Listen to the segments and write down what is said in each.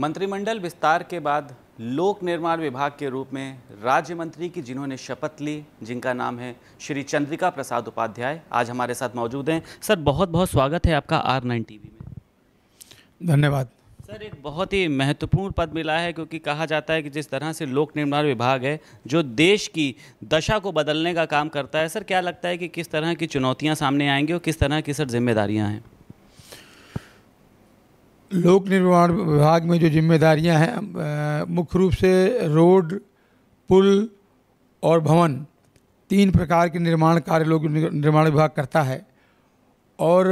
मंत्रिमंडल विस्तार के बाद लोक निर्माण विभाग के रूप में राज्य मंत्री की जिन्होंने शपथ ली जिनका नाम है श्री चंद्रिका प्रसाद उपाध्याय आज हमारे साथ मौजूद हैं सर बहुत बहुत स्वागत है आपका आर नाइन टीवी में धन्यवाद सर एक बहुत ही महत्वपूर्ण पद मिला है क्योंकि कहा जाता है कि जिस तरह से लोक निर्माण विभाग है जो देश की दशा को बदलने का काम करता है सर क्या लगता है कि किस तरह की चुनौतियां सामने आएंगी और किस तरह की सर जिम्मेदारियां हैं लोक निर्माण विभाग में जो जिम्मेदारियां हैं मुख्य रूप से रोड पुल और भवन तीन प्रकार के निर्माण कार्य लोक निर्माण विभाग करता है और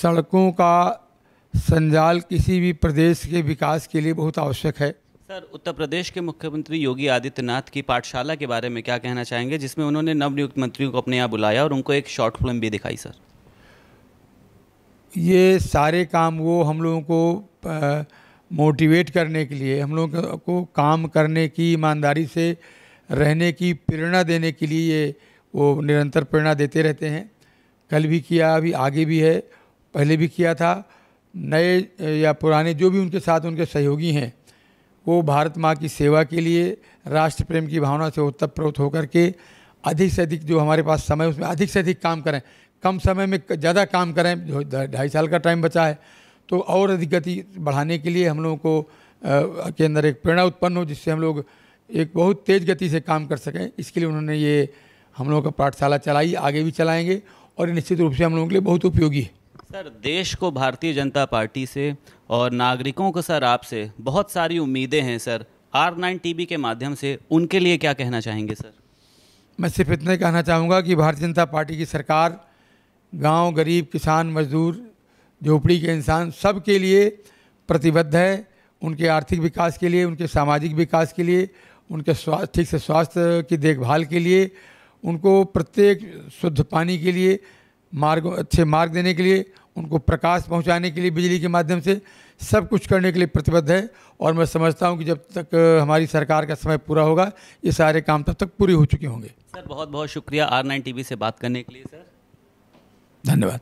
सड़कों का संजाल किसी भी प्रदेश के विकास के लिए बहुत आवश्यक है सर उत्तर प्रदेश के मुख्यमंत्री योगी आदित्यनाथ की पाठशाला के बारे में क्या कहना चाहेंगे जिसमें उन्होंने नवनियुक्त मंत्रियों को अपने यहाँ बुलाया और उनको एक शॉर्ट फिल्म भी दिखाई सर ये सारे काम वो हम लोगों को मोटिवेट करने के लिए हम लोगों को काम करने की ईमानदारी से रहने की प्रेरणा देने के लिए ये वो निरंतर प्रेरणा देते रहते हैं कल भी किया अभी आगे भी है पहले भी किया था नए या पुराने जो भी उनके साथ उनके सहयोगी हैं वो भारत माँ की सेवा के लिए राष्ट्र प्रेम की भावना से ओतप्रोत होकर के अधिक से अधिक जो हमारे पास समय उसमें अधिक से अधिक काम करें कम समय में ज़्यादा काम करें जो ढाई साल का टाइम बचा है तो और अधिक गति बढ़ाने के लिए हम लोगों को आ, के अंदर एक प्रेरणा उत्पन्न हो जिससे हम लोग एक बहुत तेज़ गति से काम कर सकें इसके लिए उन्होंने ये हम लोगों का पाठशाला चलाई आगे भी चलाएंगे और निश्चित रूप से हम लोगों के लिए बहुत उपयोगी है सर देश को भारतीय जनता पार्टी से और नागरिकों को सर आपसे बहुत सारी उम्मीदें हैं सर आर नाइन टी के माध्यम से उनके लिए क्या कहना चाहेंगे सर मैं सिर्फ इतना कहना चाहूँगा कि भारतीय जनता पार्टी की सरकार गांव गरीब किसान मजदूर झोपड़ी के इंसान सब के लिए प्रतिबद्ध है उनके आर्थिक विकास के लिए उनके सामाजिक विकास के लिए उनके स्वास्थ्य ठीक से स्वास्थ्य की देखभाल के लिए उनको प्रत्येक शुद्ध पानी के लिए मार्ग अच्छे मार्ग देने के लिए उनको प्रकाश पहुंचाने के लिए बिजली के माध्यम से सब कुछ करने के लिए प्रतिबद्ध है और मैं समझता हूं कि जब तक हमारी सरकार का समय पूरा होगा ये सारे काम तब तक पूरे हो चुके होंगे सर बहुत बहुत शुक्रिया आर नाइन टीवी से बात करने के लिए सर धन्यवाद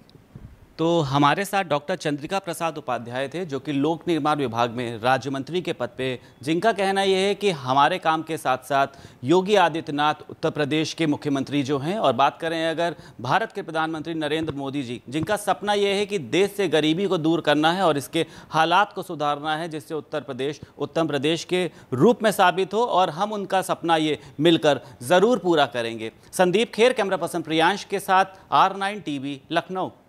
तो हमारे साथ डॉक्टर चंद्रिका प्रसाद उपाध्याय थे जो कि लोक निर्माण विभाग में राज्य मंत्री के पद पे जिनका कहना यह है कि हमारे काम के साथ साथ योगी आदित्यनाथ उत्तर प्रदेश के मुख्यमंत्री जो हैं और बात करें अगर भारत के प्रधानमंत्री नरेंद्र मोदी जी जिनका सपना यह है कि देश से गरीबी को दूर करना है और इसके हालात को सुधारना है जिससे उत्तर प्रदेश उत्तम प्रदेश के रूप में साबित हो और हम उनका सपना ये मिलकर ज़रूर पूरा करेंगे संदीप खेर कैमरा पर्सन प्रियांश के साथ आर नाइन लखनऊ